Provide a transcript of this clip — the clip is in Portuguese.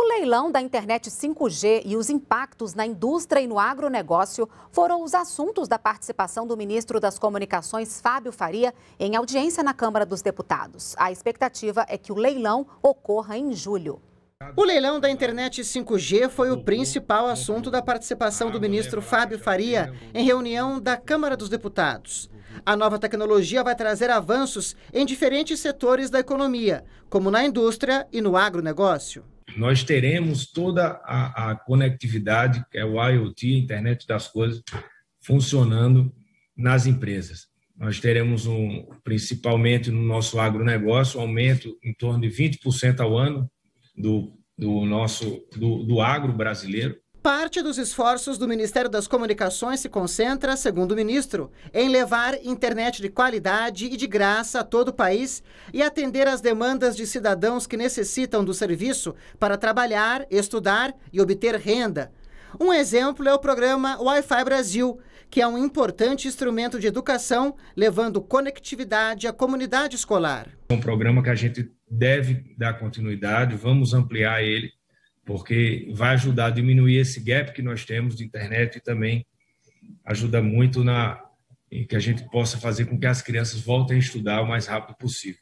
O leilão da internet 5G e os impactos na indústria e no agronegócio foram os assuntos da participação do ministro das Comunicações, Fábio Faria, em audiência na Câmara dos Deputados. A expectativa é que o leilão ocorra em julho. O leilão da internet 5G foi o principal assunto da participação do ministro Fábio Faria em reunião da Câmara dos Deputados. A nova tecnologia vai trazer avanços em diferentes setores da economia, como na indústria e no agronegócio nós teremos toda a, a conectividade, que é o IoT, internet das coisas, funcionando nas empresas. Nós teremos, um, principalmente no nosso agronegócio, um aumento em torno de 20% ao ano do, do nosso do, do agro brasileiro. Parte dos esforços do Ministério das Comunicações se concentra, segundo o ministro, em levar internet de qualidade e de graça a todo o país e atender às demandas de cidadãos que necessitam do serviço para trabalhar, estudar e obter renda. Um exemplo é o programa Wi-Fi Brasil, que é um importante instrumento de educação, levando conectividade à comunidade escolar. É um programa que a gente deve dar continuidade, vamos ampliar ele porque vai ajudar a diminuir esse gap que nós temos de internet e também ajuda muito na em que a gente possa fazer com que as crianças voltem a estudar o mais rápido possível.